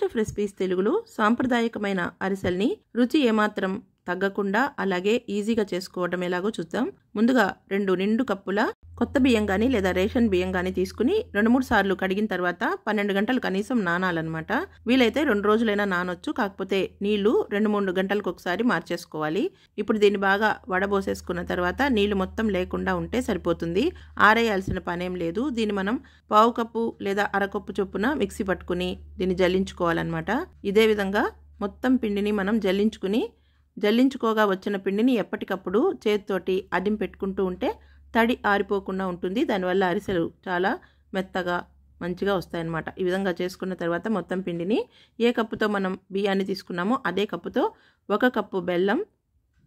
chef recipes తెలుగులో సాంప్రదాయకమైన అరిసెల్ని రుచి ఏమాత్రం తగ్గకుండా అలాగే ఈజీగా చేసుకోవడం ఎలాగో చూద్దాం ముందుగా రెండు నిండు కప్పుల కొత్త బియ్యం కానీ లేదా రేషన్ బియ్యం కానీ తీసుకుని రెండు మూడు సార్లు కడిగిన తర్వాత పన్నెండు గంటలు కనీసం నానాలన్నమాట వీలైతే రెండు రోజులైనా నానొచ్చు కాకపోతే నీళ్లు రెండు మూడు గంటలకు ఒకసారి మార్చేసుకోవాలి ఇప్పుడు దీన్ని బాగా వడబోసేసుకున్న తర్వాత నీళ్లు మొత్తం లేకుండా ఉంటే సరిపోతుంది ఆరేయాల్సిన పనేం లేదు దీన్ని మనం పావు కప్పు లేదా అరకప్పు చొప్పున మిక్సీ పట్టుకుని దీన్ని జల్లించుకోవాలన్నమాట ఇదే విధంగా మొత్తం పిండిని మనం జల్లించుకుని జల్లించుకోగా వచ్చిన పిండిని ఎప్పటికప్పుడు చేతితోటి అదిం పెట్టుకుంటూ ఉంటే తడి ఆరిపోకుండా ఉంటుంది దానివల్ల అరిసెలు చాలా మెత్తగా మంచిగా వస్తాయన్నమాట ఈ విధంగా చేసుకున్న తర్వాత మొత్తం పిండిని ఏ కప్పుతో మనం బియ్యాన్ని తీసుకున్నామో అదే కప్పుతో ఒక కప్పు బెల్లం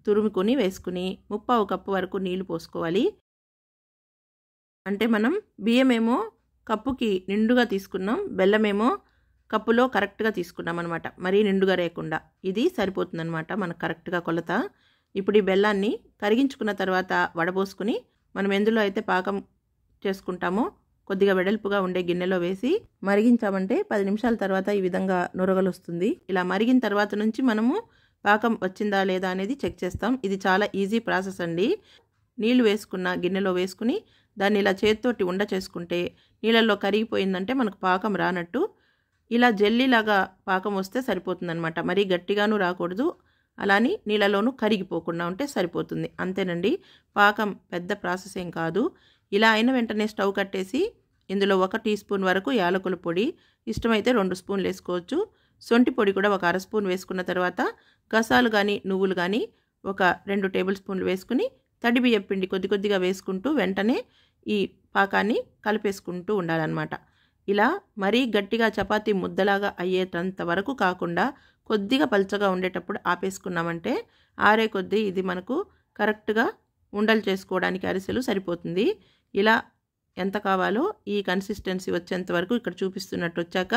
తురుముకొని వేసుకుని ముప్పావు కప్పు వరకు నీళ్లు పోసుకోవాలి అంటే మనం బియ్యమేమో కప్పుకి నిండుగా తీసుకున్నాం బెల్లమేమో కప్పులో కరెక్ట్గా తీసుకున్నాం అనమాట మరీ నిండుగా లేకుండా ఇది సరిపోతుందనమాట మనకు కరెక్ట్గా కొలత ఇప్పుడు ఈ బెల్లాన్ని కరిగించుకున్న తర్వాత వడబోసుకుని మనం ఎందులో అయితే పాకం చేసుకుంటామో కొద్దిగా వెడల్పుగా ఉండే గిన్నెలో వేసి మరిగించామంటే పది నిమిషాల తర్వాత ఈ విధంగా నొరగలు వస్తుంది ఇలా మరిగిన తర్వాత నుంచి మనము పాకం వచ్చిందా లేదా అనేది చెక్ చేస్తాం ఇది చాలా ఈజీ ప్రాసెస్ అండి నీళ్లు వేసుకున్న గిన్నెలో వేసుకుని దాన్ని ఇలా చేతితోటి ఉండ చేసుకుంటే నీళ్ళల్లో కరిగిపోయిందంటే మనకు పాకం రానట్టు ఇలా జెల్లీలాగా పాకం వస్తే సరిపోతుందనమాట మరీ గట్టిగాను రాకూడదు అలాని నీళ్ళలోనూ కరిగిపోకుండా ఉంటే సరిపోతుంది అంతేనండి పాకం పెద్ద ప్రాసెస్ ఏం కాదు ఇలా అయిన వెంటనే స్టవ్ కట్టేసి ఇందులో ఒక టీ స్పూన్ వరకు యాలకుల పొడి ఇష్టమైతే రెండు స్పూన్లు వేసుకోవచ్చు సొంటి పొడి కూడా ఒక అర స్పూన్ వేసుకున్న తర్వాత గసాలు కానీ నువ్వులు కానీ ఒక రెండు టేబుల్ స్పూన్లు వేసుకుని తడి బియ్యం పిండి కొద్ది కొద్దిగా వేసుకుంటూ వెంటనే ఈ పాకాన్ని కలిపేసుకుంటూ ఉండాలన్నమాట ఇలా మరీ గట్టిగా చపాతి ముద్దలాగా అయ్యేటంత వరకు కాకుండా కొద్దిగా పల్చగా ఉండేటప్పుడు ఆపేసుకున్నామంటే ఆరే కొద్దీ ఇది మనకు కరెక్ట్గా ఉండలు చేసుకోవడానికి అరిసెలు సరిపోతుంది ఇలా ఎంత కావాలో ఈ కన్సిస్టెన్సీ వచ్చేంత వరకు ఇక్కడ చూపిస్తున్నట్టు వచ్చాక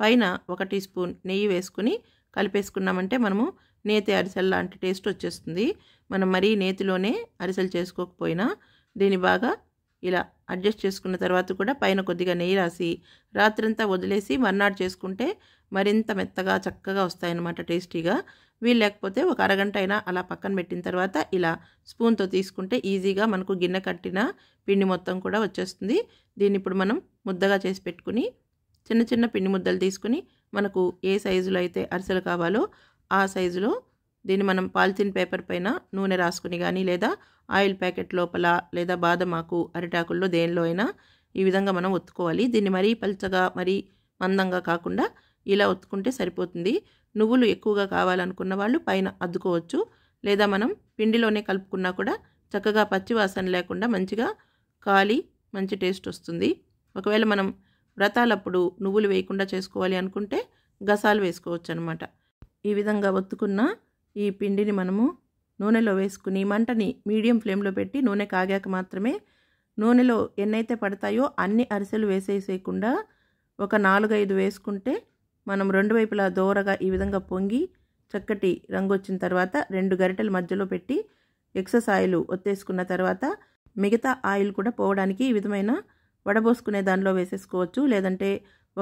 పైన ఒక టీ స్పూన్ నెయ్యి వేసుకుని కలిపేసుకున్నామంటే మనము నేతి అరిసెల లాంటి టేస్ట్ వచ్చేస్తుంది మనం మరీ నేతిలోనే అరిసెలు చేసుకోకపోయినా దీని బాగా ఇలా అడ్జస్ట్ చేసుకున్న తర్వాత కూడా పైన కొద్దిగా నెయ్యి రాసి రాత్రంతా వదిలేసి మర్నాడు చేసుకుంటే మరింత మెత్తగా చక్కగా వస్తాయన్నమాట టేస్టీగా వీలు లేకపోతే ఒక అరగంట అయినా అలా పక్కన పెట్టిన తర్వాత ఇలా స్పూన్తో తీసుకుంటే ఈజీగా మనకు గిన్నె కట్టిన పిండి మొత్తం కూడా వచ్చేస్తుంది దీన్ని ఇప్పుడు మనం ముద్దగా చేసి పెట్టుకుని చిన్న చిన్న పిండి ముద్దలు తీసుకుని మనకు ఏ సైజులో అయితే అరిసెలు కావాలో ఆ సైజులో దీన్ని మనం పాలిథిన్ పేపర్ పైన నూనె రాసుకుని కానీ లేదా ఆయిల్ ప్యాకెట్ లోపల లేదా బాదమాకు అరిటాకుల్లో దేనిలో అయినా ఈ విధంగా మనం ఒత్తుకోవాలి దీన్ని మరీ పల్చగా మరీ మందంగా కాకుండా ఇలా ఒత్తుకుంటే సరిపోతుంది నువ్వులు ఎక్కువగా కావాలనుకున్న వాళ్ళు పైన అద్దుకోవచ్చు లేదా మనం పిండిలోనే కలుపుకున్నా కూడా చక్కగా పచ్చివాసన లేకుండా మంచిగా కాలి మంచి టేస్ట్ వస్తుంది ఒకవేళ మనం వ్రతాలప్పుడు నువ్వులు వేయకుండా చేసుకోవాలి అనుకుంటే గసాలు వేసుకోవచ్చు అనమాట ఈ విధంగా ఒత్తుకున్న ఈ పిండిని మనము నూనెలో వేసుకుని మంటని మీడియం ఫ్లేమ్లో పెట్టి నూనె కాగాక మాత్రమే నూనెలో ఎన్నైతే పడతాయో అన్ని అరిసెలు వేసేసేయకుండా ఒక నాలుగైదు వేసుకుంటే మనం రెండు వైపులా దోరగా ఈ విధంగా పొంగి చక్కటి రంగు వచ్చిన తర్వాత రెండు గరిటెల మధ్యలో పెట్టి ఎక్సెస్ ఆయిల్ ఒత్తేసుకున్న తర్వాత మిగతా ఆయిల్ కూడా పోవడానికి ఈ విధమైన వడబోసుకునే దానిలో వేసేసుకోవచ్చు లేదంటే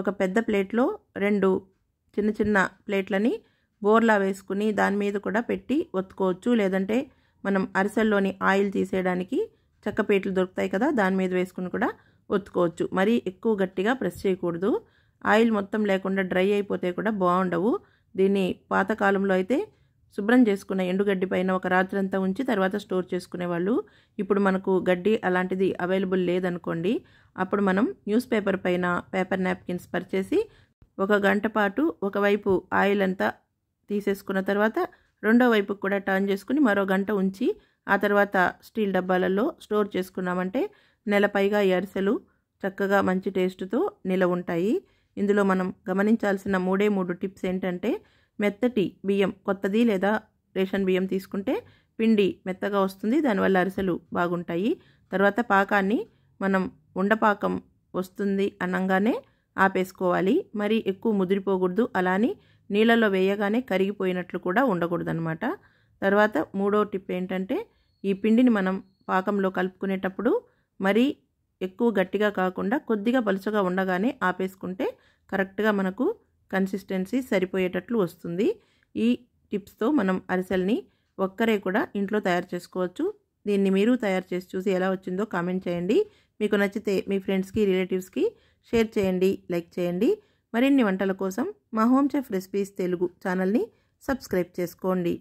ఒక పెద్ద ప్లేట్లో రెండు చిన్న చిన్న ప్లేట్లని బోర్లా వేసుకుని దాని మీద కూడా పెట్టి ఒత్తుకోవచ్చు లేదంటే మనం అరిసెల్లోని ఆయిల్ తీసేయడానికి చక్కపేట్లు దొరుకుతాయి కదా దాని మీద వేసుకుని కూడా ఒత్తుకోవచ్చు మరీ ఎక్కువ గట్టిగా ప్రెస్ చేయకూడదు ఆయిల్ మొత్తం లేకుండా డ్రై అయిపోతే కూడా బాగుండవు దీన్ని పాతకాలంలో అయితే శుభ్రం చేసుకున్న ఎండుగడ్డి పైన ఒక రాత్రంతా ఉంచి తర్వాత స్టోర్ చేసుకునేవాళ్ళు ఇప్పుడు మనకు గడ్డి అలాంటిది అవైలబుల్ లేదనుకోండి అప్పుడు మనం న్యూస్ పేపర్ పైన పేపర్ నాప్కిన్స్ పరిచేసి ఒక గంట పాటు ఒకవైపు ఆయిల్ అంతా తీసేసుకున్న తర్వాత రెండో వైపు కూడా టర్న్ చేసుకుని మరో గంట ఉంచి ఆ తర్వాత స్టీల్ డబ్బాలలో స్టోర్ చేసుకున్నామంటే నెల పైగా ఈ అరిసెలు చక్కగా మంచి టేస్ట్తో నిలవ ఉంటాయి ఇందులో మనం గమనించాల్సిన మూడే మూడు టిప్స్ ఏంటంటే మెత్తటి బియ్యం కొత్తది లేదా రేషన్ బియ్యం తీసుకుంటే పిండి మెత్తగా వస్తుంది దానివల్ల అరిసెలు బాగుంటాయి తర్వాత పాకాన్ని మనం ఉండపాకం వస్తుంది అనగానే ఆపేసుకోవాలి మరి ఎక్కువ ముదిరిపోకూడదు అలానే నీళ్ళలో వేయగానే కరిగిపోయినట్లు కూడా ఉండకూడదనమాట తర్వాత మూడో టిప్ ఏంటంటే ఈ పిండిని మనం పాకంలో కలుపుకునేటప్పుడు మరి ఎక్కువ గట్టిగా కాకుండా కొద్దిగా పలుచగా ఉండగానే ఆపేసుకుంటే కరెక్ట్గా మనకు కన్సిస్టెన్సీ సరిపోయేటట్లు వస్తుంది ఈ టిప్స్తో మనం అరిసెల్ని ఒక్కరే కూడా ఇంట్లో తయారు చేసుకోవచ్చు దీన్ని మీరు తయారు చేసి చూసి ఎలా వచ్చిందో కామెంట్ చేయండి మీకు నచ్చితే మీ ఫ్రెండ్స్కి రిలేటివ్స్కి షేర్ చేయండి లైక్ చేయండి మరిన్ని వంటల కోసం మా హోమ్ చెఫ్ రెసిపీస్ తెలుగు ఛానల్ని సబ్స్క్రైబ్ చేసుకోండి